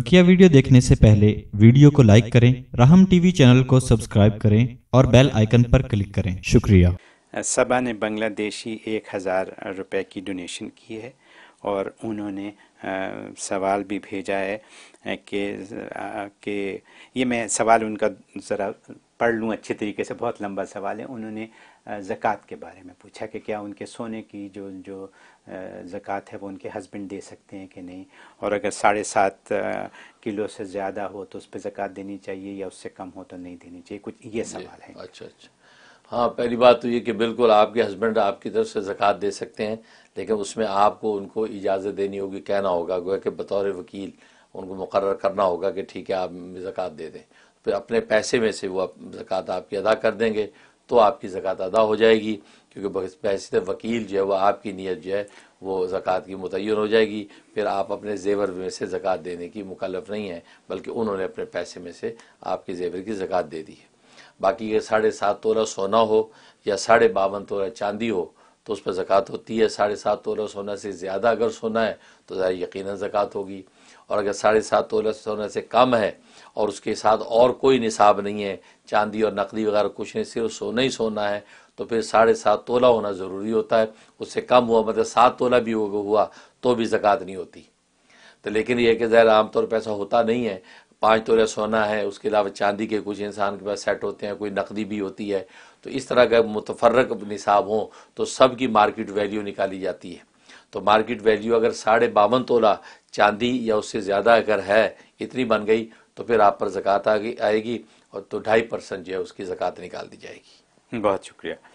बकिया वीडियो देखने से पहले वीडियो को लाइक करें राहम टीवी चैनल को सब्सक्राइब करें और बेल आइकन पर क्लिक करें शुक्रिया सबा ने बांग्लादेशी एक हज़ार रुपये की डोनेशन की है और उन्होंने सवाल भी भेजा है कि कि ये मैं सवाल उनका ज़रा पढ़ लूँ अच्छे तरीके से बहुत लंबा सवाल है उन्होंने ज़क़़त के बारे में पूछा कि क्या उनके सोने की जो जो ज़क़़त है वो उनके हस्बैंड दे सकते हैं कि नहीं और अगर साढ़े सात किलो से ज़्यादा हो तो उस पर ज़क़़त देनी चाहिए या उससे कम हो तो नहीं देनी चाहिए कुछ ये सवाल है अच्छा अच्छा हाँ पहली बात तो ये कि बिल्कुल आपके हस्बैंड आपकी तरफ से ज़क़़त दे सकते हैं लेकिन उसमें आपको उनको इजाज़त देनी होगी कहना होगा गोया कि बतौर वकील उनको मुकर करना होगा कि ठीक है आप ज़क़़त दे दें फिर अपने पैसे में से वो आप ज़क़़त आपकी अदा कर देंगे तो आपकी ज़क़़त अदा हो जाएगी क्योंकि पैसे वकील जो है वह आपकी नीयत जो है वो ज़क़़त की मुतन हो जाएगी फिर आप अपने जेवर में से ज़क़़त देने की मुकलफ नहीं है बल्कि उन्होंने अपने पैसे में से आपके जेवर की ज़क़़त दे दी है बाकी ये साढ़े सात तोला सोना हो या साढ़े बावन तोला चांदी हो तो उस पर ज़क़़त होती है साढ़े सात तोला सोना से ज़्यादा अगर सोना है तो ज़रा यकीन ज़क़़त होगी और अगर साढ़े सात तोला सोना से कम है और उसके साथ और कोई निसाब नहीं है चांदी और नकदी वगैरह कुछ नहीं सिर्फ सोना ही सोना है तो फिर साढ़े सात तोला होना ज़रूरी होता है उससे कम हुआ मतलब सात तोला भी हुआ तो भी ज़क़़त नहीं होती तो लेकिन यह कि ज़ाहिर आमतौर पर ऐसा होता नहीं है पाँच तोले सोना है उसके अलावा चांदी के कुछ इंसान के पास सेट होते हैं कोई नकदी भी होती है तो इस तरह का मुतफरक निसाब हो तो सब की मार्केट वैल्यू निकाली जाती है तो मार्केट वैल्यू अगर साढ़े बावन तोला चांदी या उससे ज़्यादा अगर है इतनी बन गई तो फिर आप पर ज़क़़त आएगी और तो ढाई परसेंट जो है उसकी ज़क़़त निकाल दी जाएगी बहुत शुक्रिया